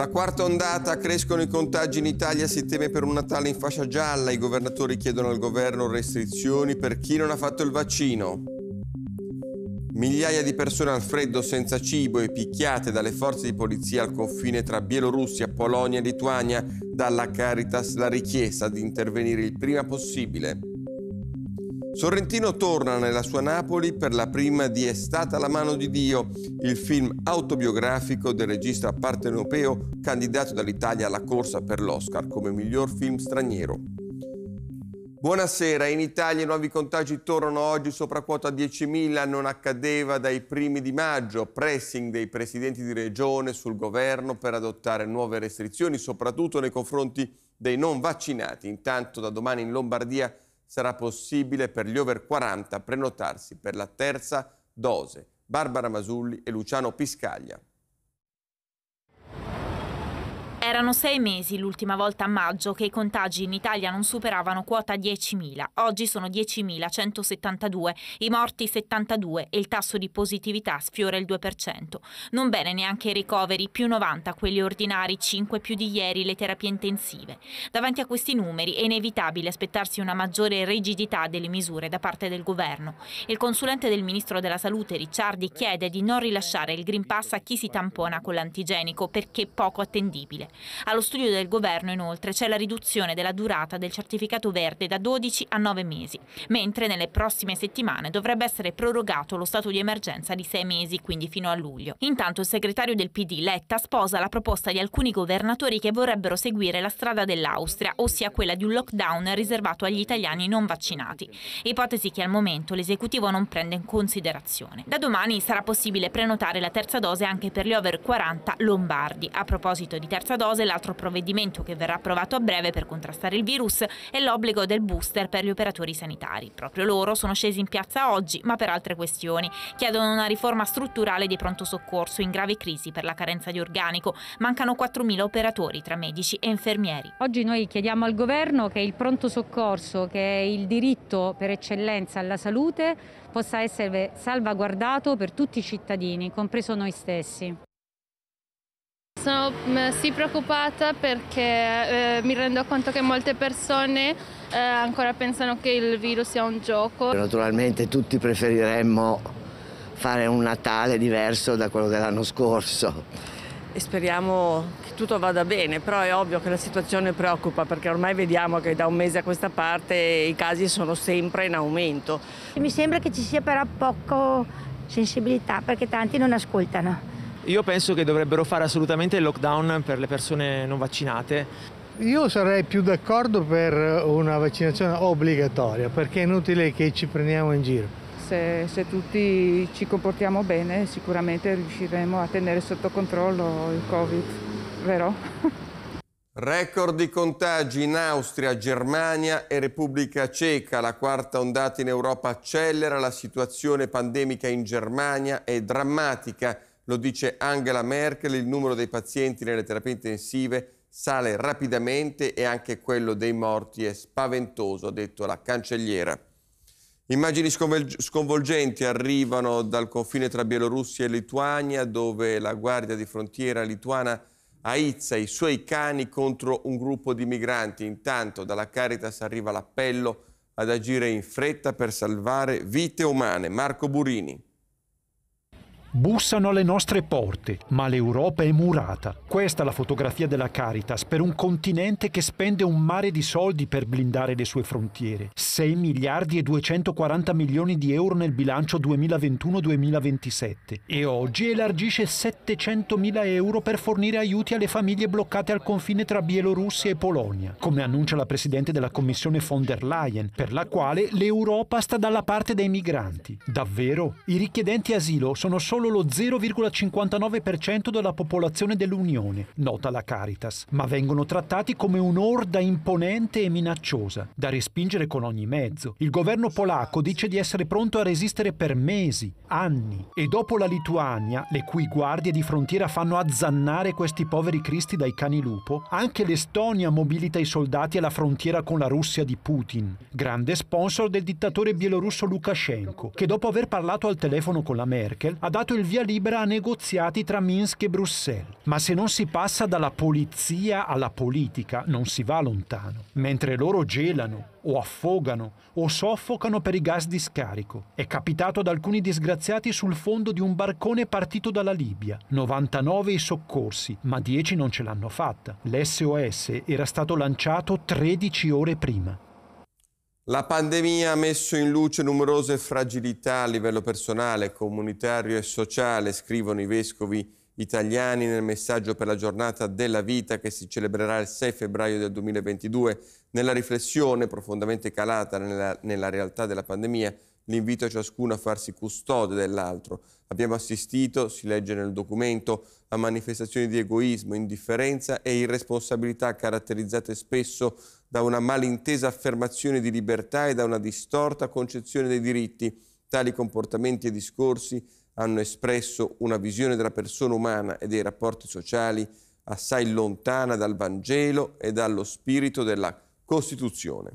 La quarta ondata, crescono i contagi in Italia, si teme per un Natale in fascia gialla, i governatori chiedono al governo restrizioni per chi non ha fatto il vaccino. Migliaia di persone al freddo senza cibo e picchiate dalle forze di polizia al confine tra Bielorussia, Polonia e Lituania, dalla Caritas la richiesta di intervenire il prima possibile. Sorrentino torna nella sua Napoli per la prima di È stata la mano di Dio, il film autobiografico del regista partenopeo candidato dall'Italia alla corsa per l'Oscar come miglior film straniero. Buonasera, in Italia i nuovi contagi tornano oggi sopra quota 10.000, non accadeva dai primi di maggio, pressing dei presidenti di regione sul governo per adottare nuove restrizioni, soprattutto nei confronti dei non vaccinati. Intanto da domani in Lombardia sarà possibile per gli over 40 prenotarsi per la terza dose. Barbara Masulli e Luciano Piscaglia. Erano sei mesi l'ultima volta a maggio che i contagi in Italia non superavano quota 10.000. Oggi sono 10.172, i morti 72 e il tasso di positività sfiora il 2%. Non bene neanche i ricoveri, più 90 quelli ordinari, 5 più di ieri le terapie intensive. Davanti a questi numeri è inevitabile aspettarsi una maggiore rigidità delle misure da parte del governo. Il consulente del Ministro della Salute Ricciardi chiede di non rilasciare il Green Pass a chi si tampona con l'antigenico perché poco attendibile. Allo studio del governo inoltre c'è la riduzione della durata del certificato verde da 12 a 9 mesi, mentre nelle prossime settimane dovrebbe essere prorogato lo stato di emergenza di 6 mesi, quindi fino a luglio. Intanto il segretario del PD Letta sposa la proposta di alcuni governatori che vorrebbero seguire la strada dell'Austria, ossia quella di un lockdown riservato agli italiani non vaccinati, ipotesi che al momento l'esecutivo non prende in considerazione. Da domani sarà possibile prenotare la terza dose anche per gli over 40 lombardi. A proposito di terza dose, dose, l'altro provvedimento che verrà approvato a breve per contrastare il virus è l'obbligo del booster per gli operatori sanitari. Proprio loro sono scesi in piazza oggi, ma per altre questioni. Chiedono una riforma strutturale di pronto soccorso in grave crisi per la carenza di organico. Mancano 4.000 operatori tra medici e infermieri. Oggi noi chiediamo al governo che il pronto soccorso, che è il diritto per eccellenza alla salute, possa essere salvaguardato per tutti i cittadini, compreso noi stessi. Sono mm, sì preoccupata perché eh, mi rendo conto che molte persone eh, ancora pensano che il virus sia un gioco. Naturalmente tutti preferiremmo fare un Natale diverso da quello dell'anno scorso. E speriamo che tutto vada bene, però è ovvio che la situazione preoccupa perché ormai vediamo che da un mese a questa parte i casi sono sempre in aumento. Mi sembra che ci sia però poco sensibilità perché tanti non ascoltano io penso che dovrebbero fare assolutamente il lockdown per le persone non vaccinate. Io sarei più d'accordo per una vaccinazione obbligatoria, perché è inutile che ci prendiamo in giro. Se, se tutti ci comportiamo bene, sicuramente riusciremo a tenere sotto controllo il Covid, vero? Record di contagi in Austria, Germania e Repubblica Ceca. La quarta ondata in Europa accelera, la situazione pandemica in Germania è drammatica. Lo dice Angela Merkel, il numero dei pazienti nelle terapie intensive sale rapidamente e anche quello dei morti è spaventoso, ha detto la cancelliera. Immagini sconvolgenti arrivano dal confine tra Bielorussia e Lituania, dove la guardia di frontiera lituana aizza i suoi cani contro un gruppo di migranti. Intanto dalla Caritas arriva l'appello ad agire in fretta per salvare vite umane. Marco Burini. Bussano alle nostre porte, ma l'Europa è murata. Questa è la fotografia della Caritas per un continente che spende un mare di soldi per blindare le sue frontiere. 6 miliardi e 240 milioni di euro nel bilancio 2021-2027 e oggi elargisce 700 mila euro per fornire aiuti alle famiglie bloccate al confine tra Bielorussia e Polonia, come annuncia la Presidente della Commissione von der Leyen, per la quale l'Europa sta dalla parte dei migranti. Davvero? I richiedenti asilo sono solo solo lo 0,59% della popolazione dell'Unione, nota la Caritas, ma vengono trattati come un'orda imponente e minacciosa, da respingere con ogni mezzo. Il governo polacco dice di essere pronto a resistere per mesi, anni, e dopo la Lituania, le cui guardie di frontiera fanno azzannare questi poveri cristi dai cani lupo, anche l'Estonia mobilita i soldati alla frontiera con la Russia di Putin, grande sponsor del dittatore bielorusso Lukashenko, che dopo aver parlato al telefono con la Merkel ha dato dato il via libera a negoziati tra Minsk e Bruxelles. Ma se non si passa dalla polizia alla politica, non si va lontano. Mentre loro gelano, o affogano, o soffocano per i gas di scarico. È capitato ad alcuni disgraziati sul fondo di un barcone partito dalla Libia. 99 i soccorsi, ma 10 non ce l'hanno fatta. L'SOS era stato lanciato 13 ore prima. La pandemia ha messo in luce numerose fragilità a livello personale, comunitario e sociale, scrivono i vescovi italiani nel messaggio per la giornata della vita che si celebrerà il 6 febbraio del 2022. Nella riflessione profondamente calata nella, nella realtà della pandemia, l'invito a ciascuno a farsi custode dell'altro. Abbiamo assistito, si legge nel documento, a manifestazioni di egoismo, indifferenza e irresponsabilità caratterizzate spesso da una malintesa affermazione di libertà e da una distorta concezione dei diritti. Tali comportamenti e discorsi hanno espresso una visione della persona umana e dei rapporti sociali assai lontana dal Vangelo e dallo spirito della Costituzione.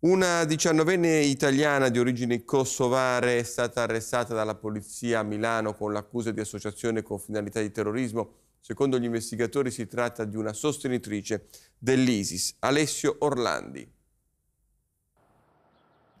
Una diciannovenne italiana di origini kosovare è stata arrestata dalla polizia a Milano con l'accusa di associazione con finalità di terrorismo Secondo gli investigatori si tratta di una sostenitrice dell'ISIS, Alessio Orlandi.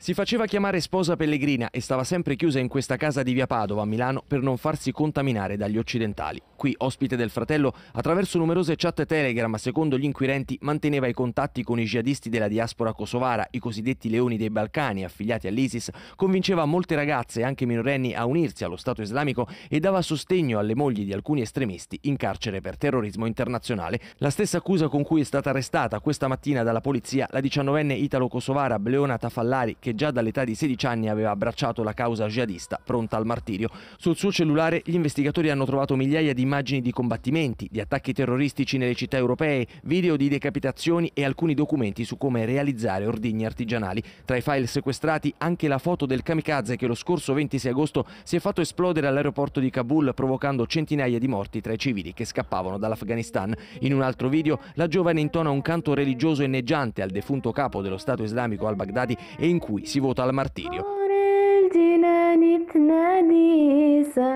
Si faceva chiamare sposa pellegrina e stava sempre chiusa in questa casa di via Padova a Milano per non farsi contaminare dagli occidentali. Qui, ospite del fratello, attraverso numerose chat Telegram, secondo gli inquirenti, manteneva i contatti con i jihadisti della diaspora kosovara, i cosiddetti leoni dei Balcani affiliati all'ISIS, convinceva molte ragazze, anche minorenni, a unirsi allo Stato islamico e dava sostegno alle mogli di alcuni estremisti in carcere per terrorismo internazionale. La stessa accusa con cui è stata arrestata questa mattina dalla polizia la diciannovenne italo-kosovara Bleona Tafallari, che che già dall'età di 16 anni aveva abbracciato la causa jihadista pronta al martirio. Sul suo cellulare gli investigatori hanno trovato migliaia di immagini di combattimenti, di attacchi terroristici nelle città europee, video di decapitazioni e alcuni documenti su come realizzare ordigni artigianali. Tra i file sequestrati anche la foto del kamikaze che lo scorso 26 agosto si è fatto esplodere all'aeroporto di Kabul provocando centinaia di morti tra i civili che scappavano dall'Afghanistan. In un altro video la giovane intona un canto religioso inneggiante al defunto capo dello Stato islamico al-Baghdadi e in cui cui si vota al martirio.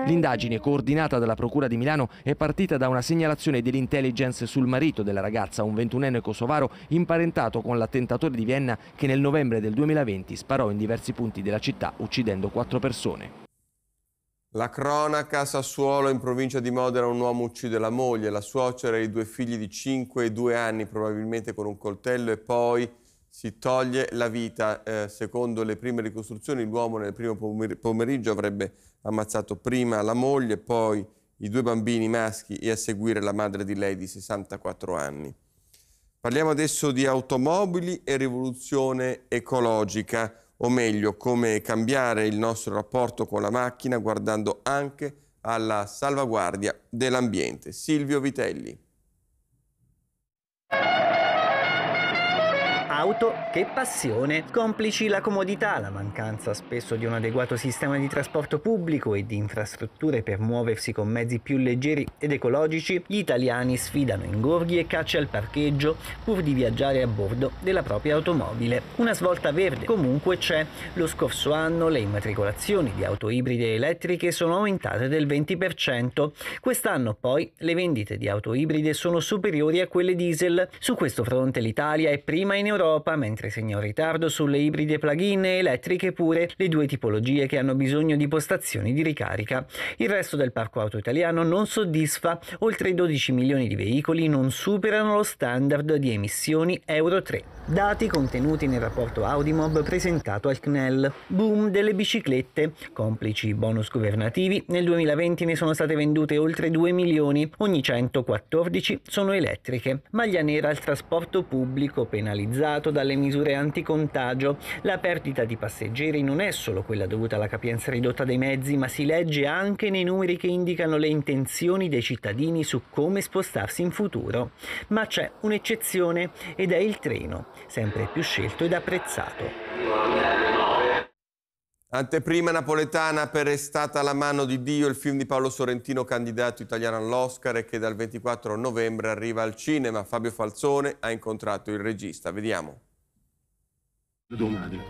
L'indagine, coordinata dalla Procura di Milano, è partita da una segnalazione dell'intelligence sul marito della ragazza, un 21enne kosovaro imparentato con l'attentatore di Vienna che nel novembre del 2020 sparò in diversi punti della città uccidendo quattro persone. La cronaca a Sassuolo in provincia di Modena un uomo uccide la moglie, la suocera e i due figli di 5 e 2 anni probabilmente con un coltello e poi si toglie la vita. Eh, secondo le prime ricostruzioni, l'uomo nel primo pomeriggio avrebbe ammazzato prima la moglie, poi i due bambini maschi e a seguire la madre di lei di 64 anni. Parliamo adesso di automobili e rivoluzione ecologica, o meglio, come cambiare il nostro rapporto con la macchina guardando anche alla salvaguardia dell'ambiente. Silvio Vitelli. Auto, che passione! Complici la comodità, la mancanza spesso di un adeguato sistema di trasporto pubblico e di infrastrutture per muoversi con mezzi più leggeri ed ecologici, gli italiani sfidano ingorghi e cacce al parcheggio pur di viaggiare a bordo della propria automobile. Una svolta verde comunque c'è. Lo scorso anno le immatricolazioni di auto ibride elettriche sono aumentate del 20%. Quest'anno poi le vendite di auto ibride sono superiori a quelle diesel. Su questo fronte l'Italia è prima in Europa Europa, mentre segna un ritardo sulle ibride plug-in e elettriche pure, le due tipologie che hanno bisogno di postazioni di ricarica. Il resto del parco auto italiano non soddisfa, oltre 12 milioni di veicoli non superano lo standard di emissioni Euro 3. Dati contenuti nel rapporto Audimob presentato al CNEL. Boom delle biciclette, complici bonus governativi, nel 2020 ne sono state vendute oltre 2 milioni, ogni 114 sono elettriche. Maglia nera al trasporto pubblico penalizzato preoccupato dalle misure anticontagio. La perdita di passeggeri non è solo quella dovuta alla capienza ridotta dei mezzi, ma si legge anche nei numeri che indicano le intenzioni dei cittadini su come spostarsi in futuro. Ma c'è un'eccezione ed è il treno, sempre più scelto ed apprezzato. Anteprima napoletana per È stata la mano di Dio, il film di Paolo Sorrentino candidato italiano all'Oscar e che dal 24 novembre arriva al cinema. Fabio Falzone ha incontrato il regista. Vediamo.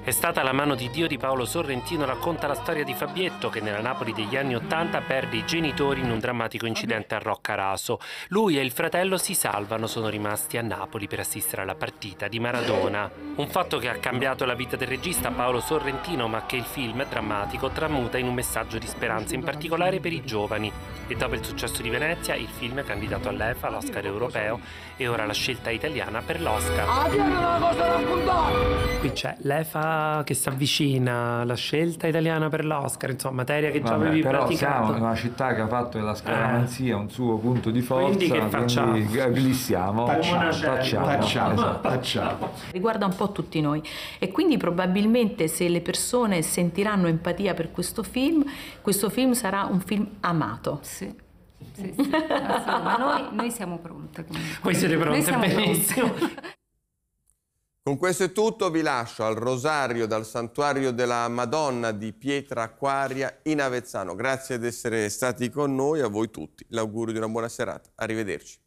È stata la mano di Dio di Paolo Sorrentino racconta la storia di Fabietto che nella Napoli degli anni Ottanta perde i genitori in un drammatico incidente a Roccaraso. Lui e il fratello si salvano, sono rimasti a Napoli per assistere alla partita di Maradona. Un fatto che ha cambiato la vita del regista Paolo Sorrentino ma che il film drammatico tramuta in un messaggio di speranza in particolare per i giovani. E dopo il successo di Venezia il film è candidato all'EFA, all'Oscar europeo e ora la scelta italiana per l'Oscar cioè l'EFA che si avvicina, la scelta italiana per l'Oscar, insomma, materia che Vabbè, già avevi però praticato. Però una città che ha fatto della eh. scaramanzia eh. un suo punto di forza, quindi che facciamo? Quindi eh, glissiamo, facciamo, tacciamo, tacciamo, esatto. tacciamo. Riguarda un po' tutti noi e quindi probabilmente se le persone sentiranno empatia per questo film, questo film sarà un film amato. Sì. Sì, sì, ma noi, noi siamo pronte. Voi siete pronte, benissimo. Pronte. Con questo è tutto, vi lascio al rosario dal santuario della Madonna di Pietra Acquaria in Avezzano. Grazie di essere stati con noi, a voi tutti. L'augurio di una buona serata. Arrivederci.